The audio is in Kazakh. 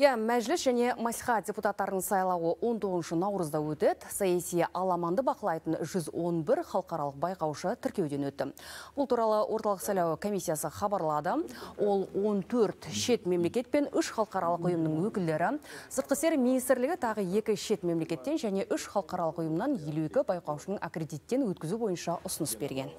Иә, мәжіліс және мәслихат депутаттарының сайлауы 19 наурызда өтеді. Саяси аламанды бақылайтын 111 халықаралық байқаушы тіркеуден өтті. Бұл туралы орталық сайлау комиссиясы хабарлады. Ол 14 шет мемлекет пен 3 халықаралық ұйымның өкілдері, сыртқы істер министрлігі тағы 2 шет мемлекеттен және үш халықаралық ұйымнан 52 байқаушының аккредиттен өткізу бойынша ұсыныс берген.